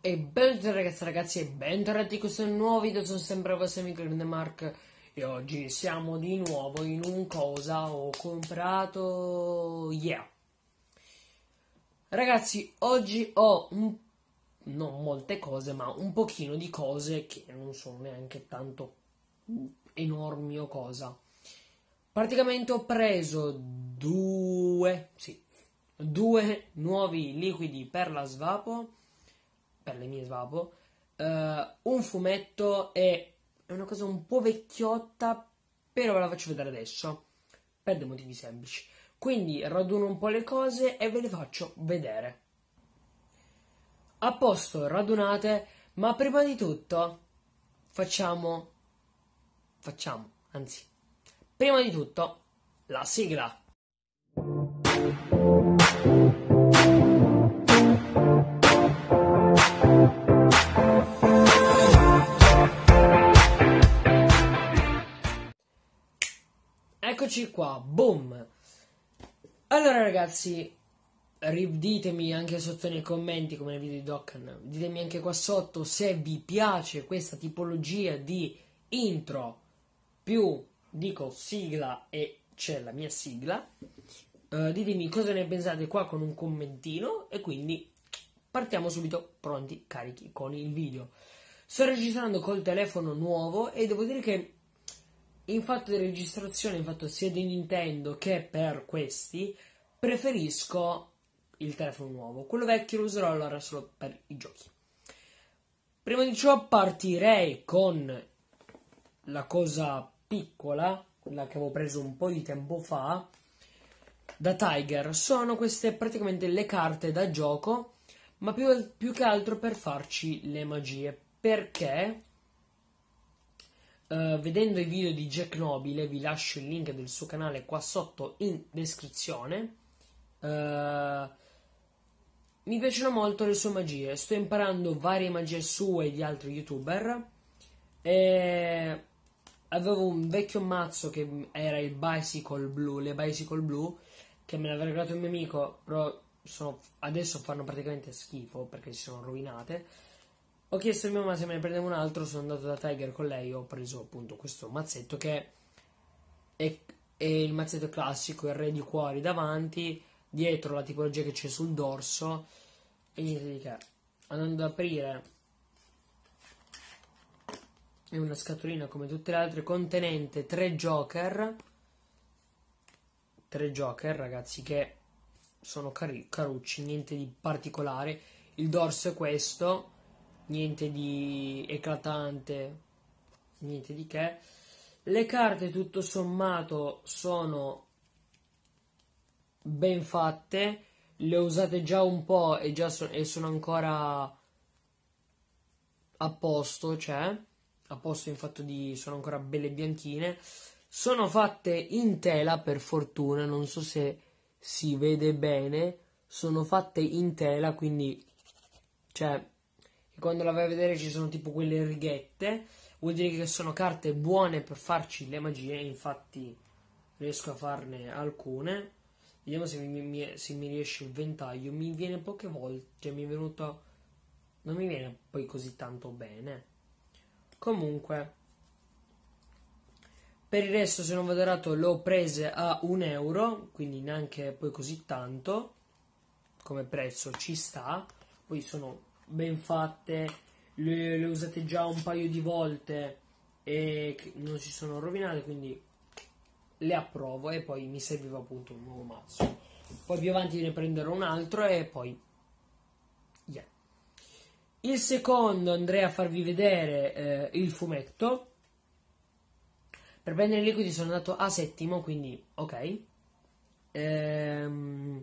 E benvenuti ragazzi ragazzi e bentornati in questo nuovo video, sono sempre il vostro amico Grande Mark E oggi siamo di nuovo in un cosa ho comprato, yeah Ragazzi, oggi ho un... non molte cose, ma un pochino di cose che non sono neanche tanto enormi o cosa Praticamente ho preso due, sì, due nuovi liquidi per la svapo per le mie svabo, uh, un fumetto è una cosa un po' vecchiotta, però ve la faccio vedere adesso, per dei motivi semplici. Quindi raduno un po' le cose e ve le faccio vedere. A posto, radunate, ma prima di tutto facciamo, facciamo, anzi, prima di tutto la sigla. Eccoci qua, boom! Allora ragazzi, ditemi anche sotto nei commenti come nel video di Dokkan, ditemi anche qua sotto se vi piace questa tipologia di intro più, dico, sigla e c'è la mia sigla. Uh, ditemi cosa ne pensate qua con un commentino e quindi partiamo subito pronti, carichi, con il video. Sto registrando col telefono nuovo e devo dire che in fatto di registrazione, in fatto sia di Nintendo che per questi, preferisco il telefono nuovo. Quello vecchio lo userò allora solo per i giochi. Prima di ciò partirei con la cosa piccola, quella che avevo preso un po' di tempo fa, da Tiger. Sono queste praticamente le carte da gioco, ma più, più che altro per farci le magie. Perché eh, vedendo i video di Jack Nobile, vi lascio il link del suo canale qua sotto in descrizione. Uh, mi piacciono molto le sue magie. Sto imparando varie magie sue e di altri youtuber. E avevo un vecchio mazzo che era il bicycle blu, le bicycle blu, che me l'aveva regalato un mio amico, però sono, adesso fanno praticamente schifo perché si sono rovinate. Ho chiesto a mia mamma se me ne prendevo un altro, sono andato da Tiger con lei, ho preso appunto questo mazzetto che è, è il mazzetto classico, il re di cuori davanti, dietro la tipologia che c'è sul dorso e niente di che. Andando ad aprire è una scatolina come tutte le altre contenente tre joker, tre joker ragazzi che sono carucci, niente di particolare. Il dorso è questo niente di eclatante, niente di che. Le carte tutto sommato sono ben fatte, le ho usate già un po' e, già so- e sono ancora a posto, cioè a posto in fatto di sono ancora belle bianchine. Sono fatte in tela per fortuna, non so se si vede bene, sono fatte in tela, quindi cioè quando la vai a vedere ci sono tipo quelle righette, vuol dire che sono carte buone per farci le magie, infatti riesco a farne alcune. Vediamo se mi, mi, se mi riesce il ventaglio, mi viene poche volte, cioè mi è venuto... non mi viene poi così tanto bene. Comunque, per il resto se non vado errato l'ho prese a un euro, quindi neanche poi così tanto come prezzo ci sta. Poi sono ben fatte, le, le usate già un paio di volte e non si sono rovinate, quindi le approvo e poi mi serviva appunto un nuovo mazzo. Poi più avanti ne prenderò un altro e poi... Yeah. Il secondo andrei a farvi vedere eh, il fumetto. Per prendere i liquidi sono andato a settimo, quindi ok. Ehm,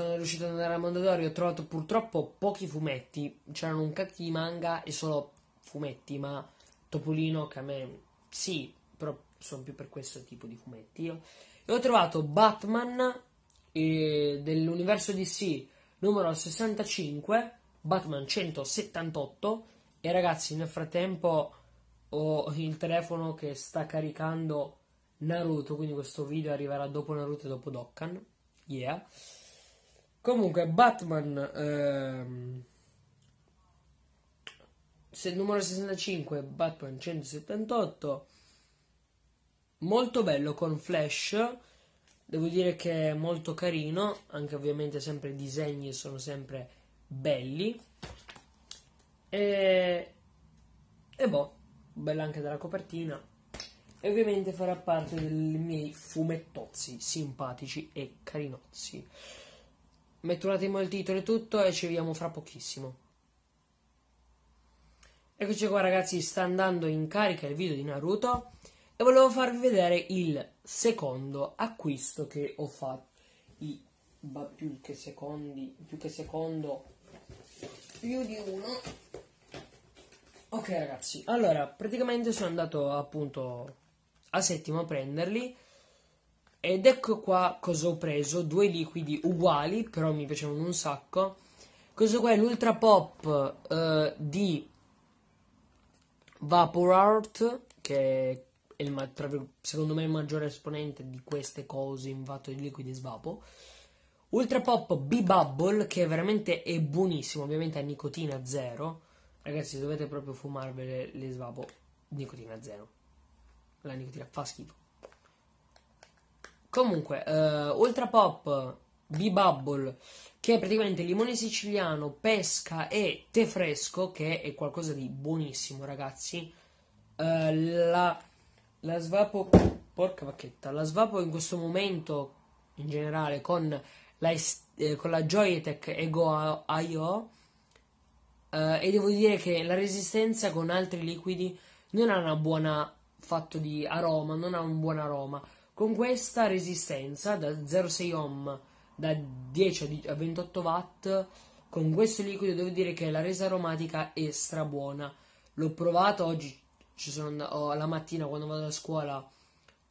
sono riuscito ad andare a Mondadori, ho trovato purtroppo pochi fumetti, c'erano un cacchio di manga e solo fumetti, ma Topolino che a me sì, però sono più per questo tipo di fumetti io. E ho trovato Batman eh, dell'universo DC numero 65, Batman 178 e ragazzi nel frattempo ho il telefono che sta caricando Naruto, quindi questo video arriverà dopo Naruto e dopo Dokkan. Yeah. Comunque, Batman. Ehm, se numero 65, Batman 178. Molto bello con Flash. Devo dire che è molto carino. Anche ovviamente sempre i disegni sono sempre belli. E, e boh, bella anche dalla copertina. E ovviamente farà parte dei miei fumettozzi simpatici e carinozzi metto un attimo il titolo e tutto e ci vediamo fra pochissimo. Eccoci qua ragazzi, sta andando in carica il video di Naruto e volevo farvi vedere il secondo acquisto che ho fatto. I, bah, più che secondi, più che secondo, più di uno. Ok ragazzi, allora praticamente sono andato appunto a settimo a prenderli ed ecco qua cosa ho preso, due liquidi uguali, però mi piacevano un sacco. Questo qua è l'Ultra Pop eh, di Vapor Art, che è il, secondo me il maggiore esponente di queste cose in vato di liquidi e svapo. Ultra Pop B-Bubble, che veramente è buonissimo, ovviamente a nicotina zero. Ragazzi, dovete proprio fumarvele le svapo, nicotina zero. La nicotina fa schifo. Comunque, uh, Ultra Pop, B-Bubble, che è praticamente limone siciliano, pesca e tè fresco, che è qualcosa di buonissimo, ragazzi. Uh, la, la svapo, porca vacchetta, la svapo in questo momento, in generale, con la, eh, con la Joyetech Ego IO, uh, eh, e devo dire che la resistenza con altri liquidi non ha una buona fatto di aroma, non ha un buon aroma con questa resistenza da 0,6 ohm da 10 a 28 watt, con questo liquido devo dire che la resa aromatica è strabuona. L'ho provato oggi, ci sono andato, oh, la mattina quando vado a scuola,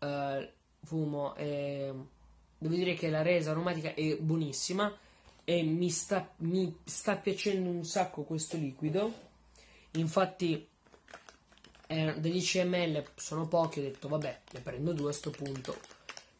eh, fumo e devo dire che la resa aromatica è buonissima e mi sta, mi sta piacendo un sacco questo liquido. Infatti eh, degli CML sono pochi, ho detto vabbè, ne prendo due a sto punto.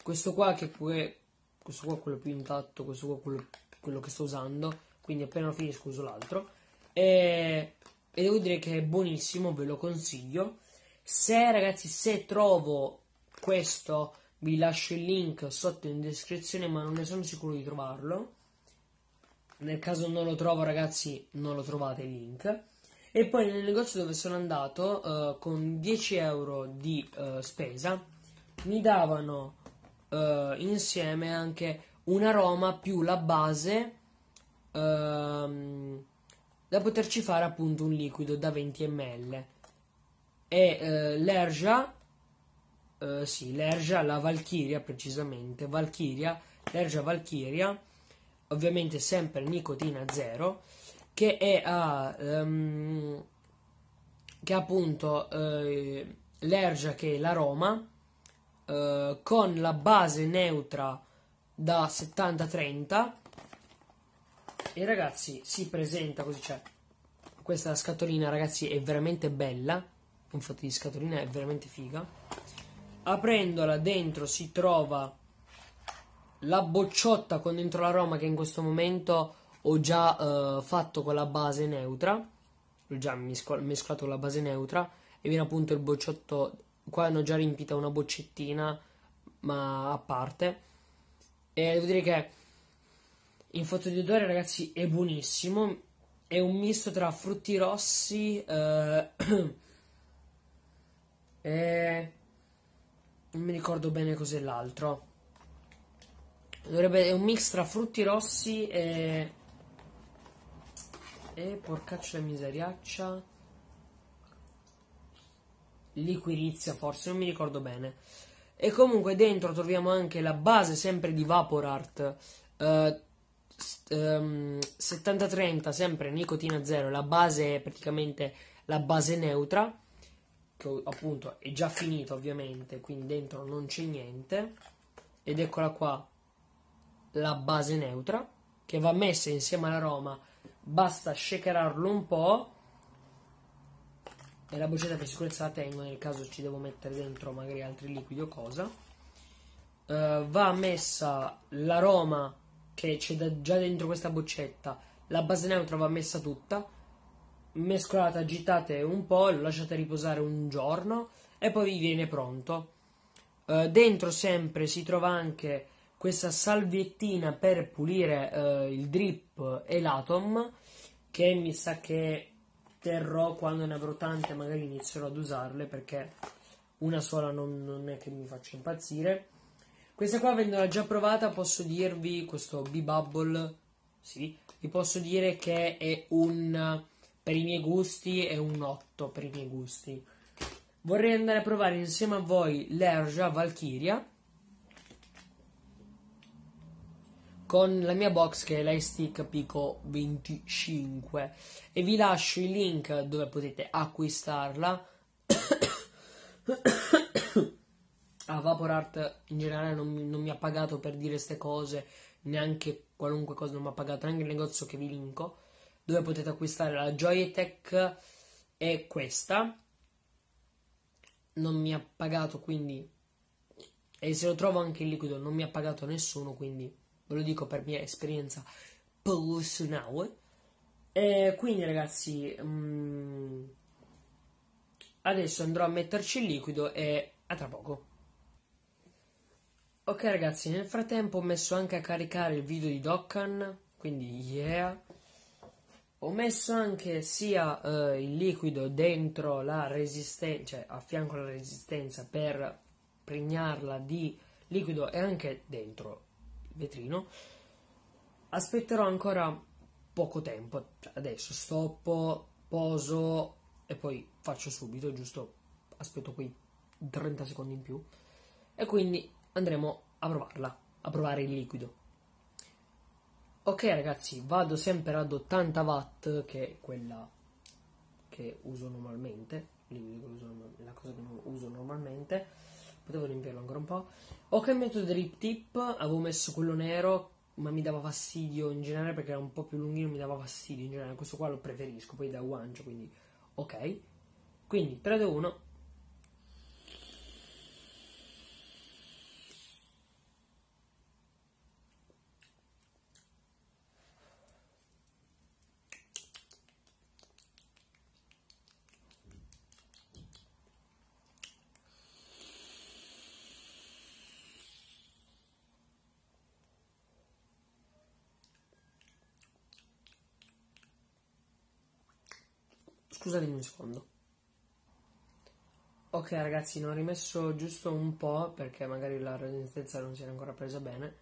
Questo qua che que, questo qua è quello più intatto, questo qua quello, quello che sto usando, quindi appena finisco uso l'altro. E, e devo dire che è buonissimo, ve lo consiglio. Se ragazzi, se trovo questo, vi lascio il link sotto in descrizione, ma non ne sono sicuro di trovarlo. Nel caso non lo trovo, ragazzi, non lo trovate il link. E poi nel negozio dove sono andato, uh, con 10 euro di uh, spesa, mi davano uh, insieme anche un aroma più la base ehm, da poterci fare appunto un liquido da 20 ml. E l'ergia, sì, l'ergia, la valchiria precisamente, valchiria, l'ergia valchiria, ovviamente sempre nicotina zero che è a um, che appunto eh, l'Ergia che è la Roma eh, con la base neutra da 70-30 e ragazzi si presenta così c'è cioè, questa scatolina ragazzi è veramente bella infatti di scatolina è veramente figa aprendola dentro si trova la bocciotta con dentro la Roma che in questo momento ho già eh, fatto con la base neutra, ho già mescolato con la base neutra e viene appunto il bocciotto, qua hanno già riempita una boccettina ma a parte e devo dire che in foto di odore ragazzi è buonissimo, è un misto tra frutti rossi eh, e non mi ricordo bene cos'è l'altro. Dovrebbe, è un mix tra frutti rossi e e porcaccia e miseriaccia. Liquirizia forse, non mi ricordo bene. E comunque dentro troviamo anche la base sempre di Vaporart. Eh, um, ehm, 70 sempre nicotina zero. la base è praticamente la base neutra, che appunto è già finita ovviamente, quindi dentro non c'è niente. Ed eccola qua, la base neutra, che va messa insieme alla Roma basta shakerarlo un po' e la boccetta per sicurezza la tengo nel caso ci devo mettere dentro magari altri liquidi o cosa uh, va messa l'aroma che c'è da, già dentro questa boccetta la base neutra va messa tutta mescolate, agitate un po' lo lasciate riposare un giorno e poi vi viene pronto uh, dentro sempre si trova anche questa salviettina per pulire uh, il drip e l'atom che mi sa che terrò quando ne avrò tante, magari inizierò ad usarle perché una sola non, non è che mi faccia impazzire. Questa qua avendola già provata posso dirvi, questo B-Bubble, sì, vi posso dire che è un, per i miei gusti, è un 8 per i miei gusti. Vorrei andare a provare insieme a voi l'Erja Valkyria, con la mia box che è l'Airstick Pico 25 e vi lascio il link dove potete acquistarla a Vaporart in generale non, non mi ha pagato per dire queste cose neanche qualunque cosa non mi ha pagato neanche il negozio che vi linko dove potete acquistare la Joyetech è questa non mi ha pagato quindi e se lo trovo anche in liquido non mi ha pagato nessuno quindi ve lo dico per mia esperienza personale. E quindi ragazzi, mh, mm, adesso andrò a metterci il liquido e a tra poco. Ok ragazzi, nel frattempo ho messo anche a caricare il video di Dokkan, quindi yeah. Ho messo anche sia eh, il liquido dentro la resistenza, cioè a fianco alla resistenza per pregnarla di liquido e anche dentro vetrino. Aspetterò ancora poco tempo, cioè, adesso stoppo, poso e poi faccio subito, giusto aspetto qui 30 secondi in più e quindi andremo a provarla, a provare il liquido. Ok ragazzi, vado sempre ad 80 watt, che è quella che uso normalmente, la cosa che uso normalmente potevo riempirlo ancora un po'. Ho cambiato drip tip, avevo messo quello nero, ma mi dava fastidio in generale perché era un po' più lunghino, mi dava fastidio in generale. Questo qua lo preferisco, poi da guancia, quindi ok. Quindi 3, 2, 1. Scusatemi un secondo. Ok ragazzi, ne ho rimesso giusto un po' perché magari la resistenza non si era ancora presa bene.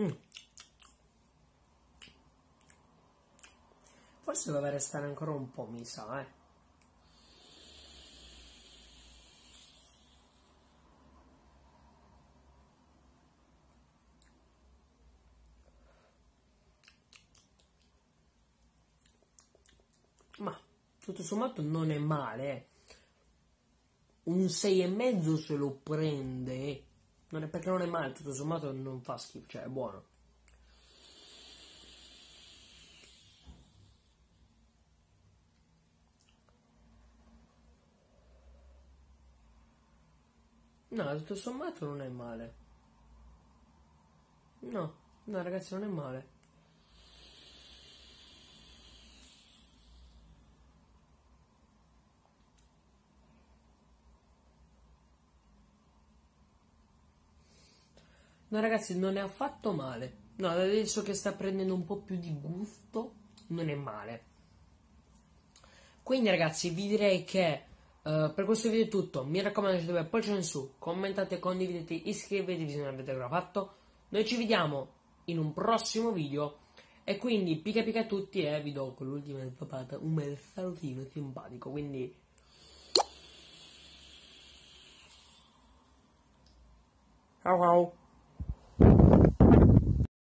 Mm. Forse doveva restare ancora un po', mi sa, eh. ma tutto sommato non è male. Eh. Un 6,5 se lo prende, non è, perché non è male, tutto sommato non fa schifo, cioè è buono. No, tutto sommato non è male. No, no ragazzi, non è male. No, ragazzi, non è affatto male. No, adesso che sta prendendo un po' più di gusto, non è male. Quindi, ragazzi, vi direi che uh, per questo video è tutto. Mi raccomando, lasciate un pollice in su, commentate, condividete, iscrivetevi se non l'avete ancora fatto. Noi ci vediamo in un prossimo video. E quindi pica pica a tutti e eh, vi do con l'ultima papata un bel salutino simpatico. Quindi. Ciao ciao!